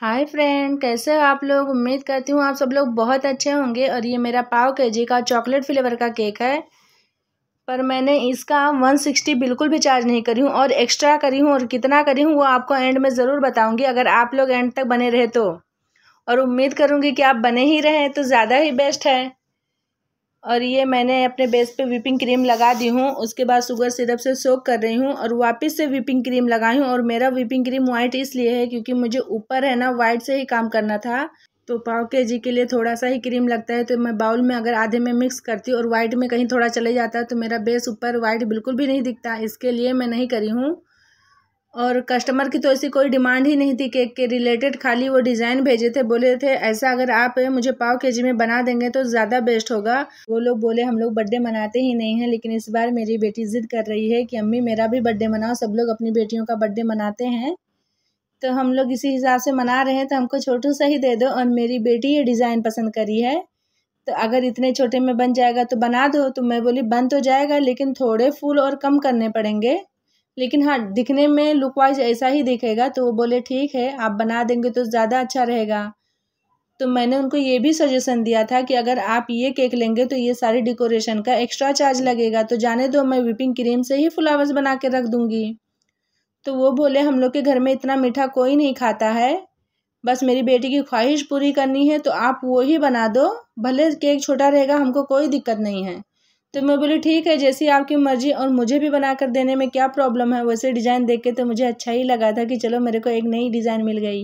hi friend कैसे हो आप लोग उम्मीद करती हूँ आप सब लोग बहुत अच्छे होंगे और ये मेरा पाव के जी का चॉकलेट फ्लेवर का केक है पर मैंने इसका 160 बिल्कुल भी चार्ज नहीं करी हूँ और एक्स्ट्रा करी हूँ और कितना करी हूँ वो आपको एंड में ज़रूर बताऊँगी अगर आप लोग एंड तक बने रहे तो और उम्मीद करूँगी कि आप बने ही रहें तो ज़्यादा ही बेस्ट है और ये मैंने अपने बेस पे विपिंग क्रीम लगा दी हूँ उसके बाद शुगर सिरप से सोक कर रही हूँ और वापस से विपिंग क्रीम लगाई हूँ और मेरा विपिंग क्रीम व्हाइट इसलिए है क्योंकि मुझे ऊपर है ना व्हाइट से ही काम करना था तो पाव के जी के लिए थोड़ा सा ही क्रीम लगता है तो मैं बाउल में अगर आधे में मिक्स करती हूँ और वाइट में कहीं थोड़ा चले जाता है तो मेरा बेस ऊपर वाइट बिल्कुल भी नहीं दिखता इसके लिए मैं नहीं करी हूँ और कस्टमर की तो ऐसी कोई डिमांड ही नहीं थी केक के रिलेटेड खाली वो डिज़ाइन भेजे थे बोले थे ऐसा अगर आप मुझे पाव के जी में बना देंगे तो ज़्यादा बेस्ट होगा वो लोग बोले हम लोग बर्थडे मनाते ही नहीं हैं लेकिन इस बार मेरी बेटी ज़िद कर रही है कि अम्मी मेरा भी बर्थडे मनाओ सब लोग अपनी बेटियों का बर्थडे मनाते हैं तो हम लोग इसी हिसाब से मना रहे हैं तो हमको छोटू सा ही दे दो और मेरी बेटी ये डिज़ाइन पसंद करी है तो अगर इतने छोटे में बन जाएगा तो बना दो तो मैं बोली बन तो जाएगा लेकिन थोड़े फूल और कम करने पड़ेंगे लेकिन हाँ दिखने में लुक वाइज ऐसा ही दिखेगा तो वो बोले ठीक है आप बना देंगे तो ज़्यादा अच्छा रहेगा तो मैंने उनको ये भी सजेशन दिया था कि अगर आप ये केक लेंगे तो ये सारी डेकोरेशन का एक्स्ट्रा चार्ज लगेगा तो जाने दो मैं विपिंग क्रीम से ही फ्लावर्स बना के रख दूँगी तो वो बोले हम लोग के घर में इतना मीठा कोई नहीं खाता है बस मेरी बेटी की ख्वाहिश पूरी करनी है तो आप वो ही बना दो भले केक छोटा रहेगा हमको कोई दिक्कत नहीं है तो मैं बोली ठीक है जैसी आपकी मर्ज़ी और मुझे भी बनाकर देने में क्या प्रॉब्लम है वैसे डिज़ाइन देख के तो मुझे अच्छा ही लगा था कि चलो मेरे को एक नई डिज़ाइन मिल गई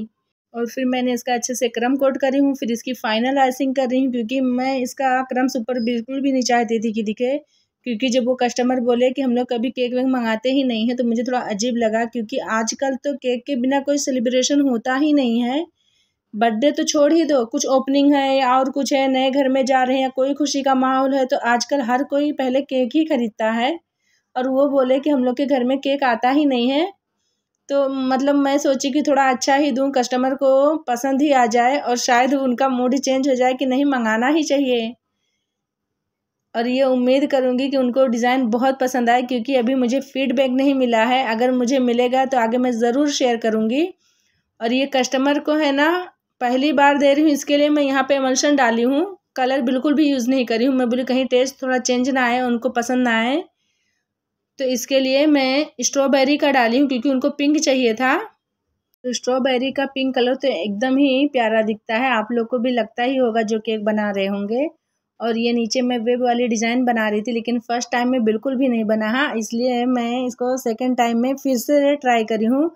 और फिर मैंने इसका अच्छे से क्रम कोट करी हूँ फिर इसकी फाइनल आइसिंग कर रही हूँ क्योंकि मैं इसका क्रम सुपर बिल्कुल भी नहीं चाहती थी कि दिखे क्योंकि जब वो कस्टमर बोले कि हम लोग कभी केक वेक मंगाते ही नहीं हैं तो मुझे थोड़ा अजीब लगा क्योंकि आजकल तो केक के बिना कोई सेलिब्रेशन होता ही नहीं है बर्थडे तो छोड़ ही दो कुछ ओपनिंग है या और कुछ है नए घर में जा रहे हैं या कोई खुशी का माहौल है तो आजकल हर कोई पहले केक ही खरीदता है और वो बोले कि हम लोग के घर में केक आता ही नहीं है तो मतलब मैं सोची कि थोड़ा अच्छा ही दूँ कस्टमर को पसंद ही आ जाए और शायद उनका मूड चेंज हो जाए कि नहीं मंगाना ही चाहिए और ये उम्मीद करूँगी कि उनको डिज़ाइन बहुत पसंद आए क्योंकि अभी मुझे फीडबैक नहीं मिला है अगर मुझे मिलेगा तो आगे मैं ज़रूर शेयर करूँगी और ये कस्टमर को है ना पहली बार दे रही हूँ इसके लिए मैं यहाँ पे एमल्शन डाली हूँ कलर बिल्कुल भी यूज़ नहीं करी हूँ मैं बोली कहीं टेस्ट थोड़ा चेंज ना आए उनको पसंद ना आए तो इसके लिए मैं स्ट्रॉबेरी का डाली हूँ क्योंकि उनको पिंक चाहिए था तो स्ट्रॉबेरी का पिंक कलर तो एकदम ही प्यारा दिखता है आप लोग को भी लगता ही होगा जो केक बना रहे होंगे और ये नीचे मैं वेब वाली डिज़ाइन बना रही थी लेकिन फ़र्स्ट टाइम में बिल्कुल भी नहीं बना है हाँ, इसलिए मैं इसको सेकेंड टाइम में फिर से ट्राई करी हूँ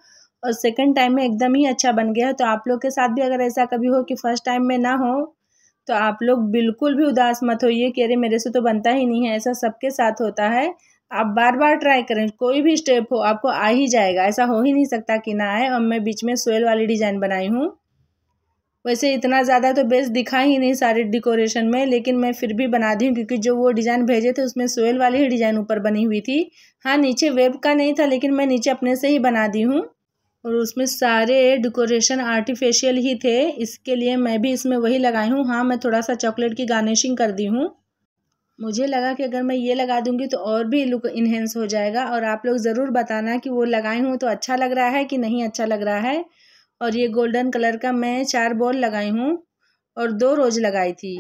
और सेकंड टाइम में एकदम ही अच्छा बन गया तो आप लोग के साथ भी अगर ऐसा कभी हो कि फ़र्स्ट टाइम में ना हो तो आप लोग बिल्कुल भी उदास मत होइए कि अरे मेरे से तो बनता ही नहीं है ऐसा सबके साथ होता है आप बार बार ट्राई करें कोई भी स्टेप हो आपको आ ही जाएगा ऐसा हो ही नहीं सकता कि ना आए और मैं बीच में सोयल वाली डिज़ाइन बनाई हूँ वैसे इतना ज़्यादा तो बेस दिखा ही नहीं सारे डिकोरेशन में लेकिन मैं फिर भी बना दी हूँ क्योंकि जो वो डिज़ाइन भेजे थे उसमें सोयल वाली ही डिज़ाइन ऊपर बनी हुई थी हाँ नीचे वेब का नहीं था लेकिन मैं नीचे अपने से ही बना दी हूँ और उसमें सारे डेकोरेशन आर्टिफिशियल ही थे इसके लिए मैं भी इसमें वही लगाई हूँ हाँ मैं थोड़ा सा चॉकलेट की गार्निशिंग कर दी हूँ मुझे लगा कि अगर मैं ये लगा दूँगी तो और भी लुक इन्हेंस हो जाएगा और आप लोग ज़रूर बताना कि वो लगाई हूँ तो अच्छा लग रहा है कि नहीं अच्छा लग रहा है और ये गोल्डन कलर का मैं चार बॉल लगाई हूँ और दो रोज़ लगाई थी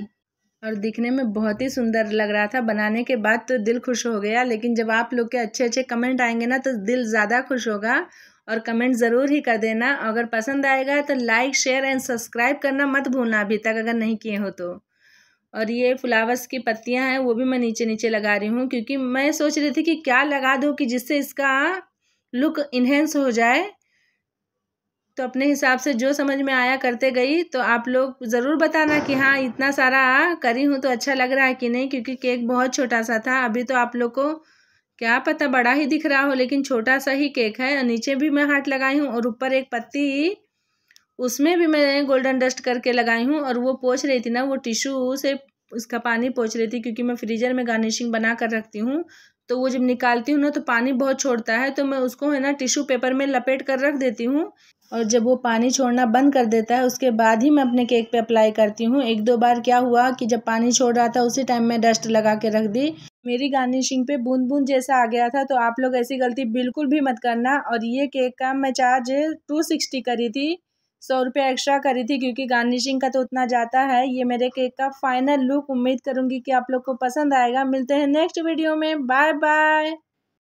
और दिखने में बहुत ही सुंदर लग रहा था बनाने के बाद तो दिल खुश हो गया लेकिन जब आप लोग के अच्छे अच्छे कमेंट आएंगे ना तो दिल ज़्यादा खुश होगा और कमेंट ज़रूर ही कर देना अगर पसंद आएगा तो लाइक शेयर एंड सब्सक्राइब करना मत भूलना अभी तक अगर नहीं किए हो तो और ये फ्लावर्स की पत्तियां हैं वो भी मैं नीचे नीचे लगा रही हूँ क्योंकि मैं सोच रही थी कि क्या लगा दूँ कि जिससे इसका लुक इन्हेंस हो जाए तो अपने हिसाब से जो समझ में आया करते गई तो आप लोग ज़रूर बताना कि हाँ इतना सारा करी हूँ तो अच्छा लग रहा है कि नहीं क्योंकि केक बहुत छोटा सा था अभी तो आप लोग को क्या पता बड़ा ही दिख रहा हो लेकिन छोटा सा ही केक है नीचे भी मैं हाथ लगाई हूँ और ऊपर एक पत्ती उसमें भी मैं गोल्डन डस्ट करके लगाई हूँ और वो पोछ रही थी ना वो टिशू से उसका पानी पोछ रही थी क्योंकि मैं फ्रीजर में गार्निशिंग बना कर रखती हूँ तो वो जब निकालती हूँ ना तो पानी बहुत छोड़ता है तो मैं उसको है ना टिशू पेपर में लपेट कर रख देती हूँ और जब वो पानी छोड़ना बंद कर देता है उसके बाद ही मैं अपने केक पे अप्लाई करती हूँ एक दो बार क्या हुआ कि जब पानी छोड़ रहा था उसी टाइम मैं डस्ट लगा के रख दी मेरी गार्निशिंग पे बूंद बूंद जैसा आ गया था तो आप लोग ऐसी गलती बिल्कुल भी मत करना और ये केक का मैं चार्ज टू सिक्सटी करी थी सौ रुपये एक्स्ट्रा करी थी क्योंकि गार्निशिंग का तो उतना जाता है ये मेरे केक का फाइनल लुक उम्मीद करूँगी कि आप लोग को पसंद आएगा मिलते हैं नेक्स्ट वीडियो में बाय बाय